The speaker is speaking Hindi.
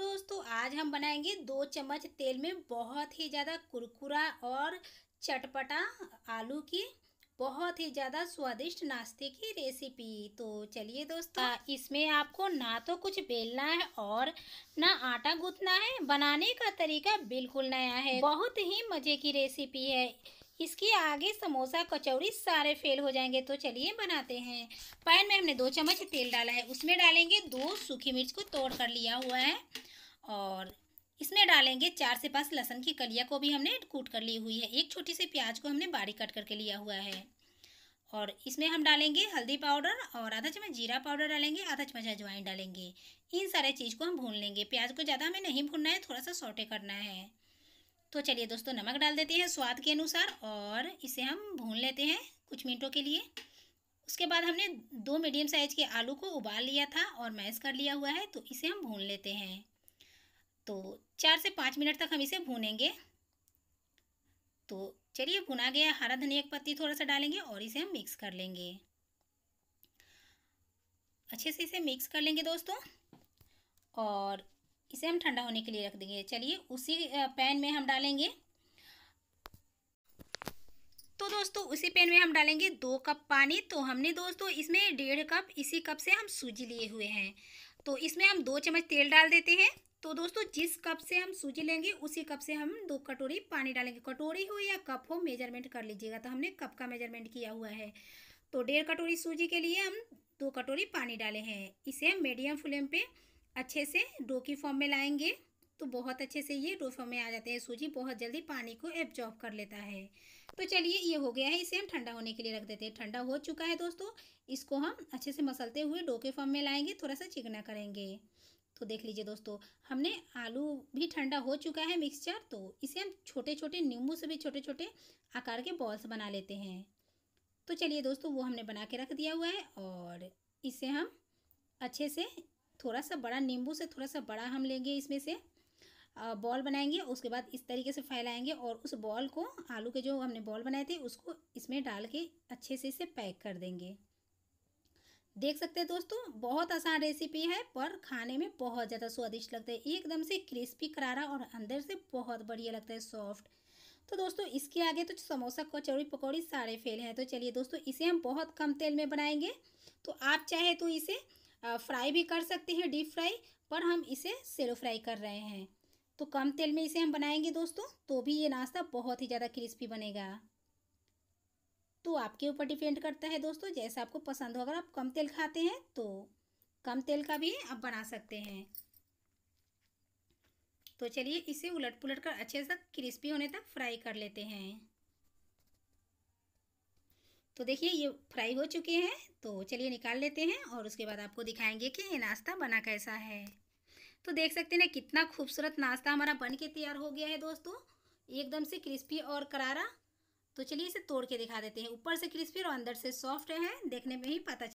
दोस्तों आज हम बनाएंगे दो चम्मच तेल में बहुत ही ज़्यादा कुरकुरा और चटपटा आलू की बहुत ही ज़्यादा स्वादिष्ट नाश्ते की रेसिपी तो चलिए दोस्तों इसमें आपको ना तो कुछ बेलना है और ना आटा गूंथना है बनाने का तरीका बिल्कुल नया है बहुत ही मज़े की रेसिपी है इसके आगे समोसा कचौड़ी सारे फेल हो जाएंगे तो चलिए बनाते हैं पैन में हमने दो चम्मच तेल डाला है उसमें डालेंगे दो सूखी मिर्च को तोड़ कर लिया हुआ है और इसमें डालेंगे चार से पाँच लहसन की कलिया को भी हमने कूट कर ली हुई है एक छोटी सी प्याज को हमने बारीक कट करके लिया हुआ है और इसमें हम डालेंगे हल्दी पाउडर और आधा चम्मच जीरा पाउडर डालेंगे आधा चम्मच अजवाइन डालेंगे इन सारे चीज़ को हम भून लेंगे प्याज को ज़्यादा हमें नहीं भूनना है थोड़ा सा सोटे करना है तो चलिए दोस्तों नमक डाल देते हैं स्वाद के अनुसार और इसे हम भून लेते हैं कुछ मिनटों के लिए उसके बाद हमने दो मीडियम साइज के आलू को उबाल लिया था और मैश कर लिया हुआ है तो इसे हम भून लेते हैं तो चार से पाँच मिनट तक हम इसे भूनेंगे तो चलिए भुना गया हरा धनिया की पत्ती थोड़ा सा डालेंगे और इसे हम मिक्स कर लेंगे अच्छे से इसे मिक्स कर लेंगे दोस्तों और इसे हम ठंडा होने के लिए रख देंगे चलिए उसी पैन में हम डालेंगे तो दोस्तों उसी पैन में हम डालेंगे दो कप पानी तो हमने दोस्तों इसमें डेढ़ कप इसी कप से हम सूजी लिए हुए हैं तो इसमें हम दो चम्मच तेल डाल देते हैं तो दोस्तों जिस कप से हम सूजी लेंगे उसी कप से हम दो कटोरी पानी डालेंगे कटोरी हो या कप हो मेजरमेंट कर लीजिएगा तो हमने कप का मेजरमेंट किया हुआ है तो डेढ़ कटोरी सूजी के लिए हम दो कटोरी पानी डाले हैं इसे हम मीडियम फ्लेम पे अच्छे से डो की फॉर्म में लाएंगे तो बहुत अच्छे से ये डो फॉर्म में आ जाते हैं सूजी बहुत जल्दी पानी को एब्जॉर्ब कर लेता है तो चलिए ये हो गया है इसे हम ठंडा होने के लिए रख देते हैं ठंडा हो चुका है दोस्तों इसको हम अच्छे से मसलते हुए डो के फॉर्म में लाएंगे थोड़ा सा चिकना करेंगे तो देख लीजिए दोस्तों हमने आलू भी ठंडा हो चुका है मिक्सचर तो इसे हम छोटे छोटे नींबू से भी छोटे छोटे आकार के बॉल्स बना लेते हैं तो चलिए दोस्तों वो हमने बना के रख दिया हुआ है और इसे हम अच्छे से थोड़ा सा बड़ा नींबू से थोड़ा सा बड़ा हम लेंगे इसमें से बॉल बनाएंगे उसके बाद इस तरीके से फैलाएंगे और उस बॉल को आलू के जो हमने बॉल बनाए थे उसको इसमें डाल के अच्छे से इसे पैक कर देंगे देख सकते हैं दोस्तों बहुत आसान रेसिपी है पर खाने में बहुत ज़्यादा स्वादिष्ट लगता है एकदम से क्रिस्पी करारा और अंदर से बहुत बढ़िया लगता है सॉफ्ट तो दोस्तों इसके आगे तो समोसा कचौड़ी पकौड़ी सारे फेल हैं तो चलिए दोस्तों इसे हम बहुत कम तेल में बनाएंगे तो आप चाहे तो इसे फ्राई भी कर सकते हैं डीप फ्राई पर हम इसे सेलो फ्राई कर रहे हैं तो कम तेल में इसे हम बनाएंगे दोस्तों तो भी ये नाश्ता बहुत ही ज़्यादा क्रिस्पी बनेगा तो आपके ऊपर डिपेंड करता है दोस्तों जैसा आपको पसंद हो अगर आप कम तेल खाते हैं तो कम तेल का भी आप बना सकते हैं तो चलिए इसे उलट पुलट कर अच्छे से क्रिस्पी होने तक फ्राई कर लेते हैं तो देखिए ये फ्राई हो चुके हैं तो चलिए निकाल लेते हैं और उसके बाद आपको दिखाएंगे कि ये नाश्ता बना कैसा है तो देख सकते हैं कितना खूबसूरत नाश्ता हमारा बन के तैयार हो गया है दोस्तों एकदम से क्रिस्पी और करारा तो चलिए इसे तोड़ के दिखा देते हैं ऊपर से क्रिस्पी और अंदर से सॉफ्ट है देखने में ही पता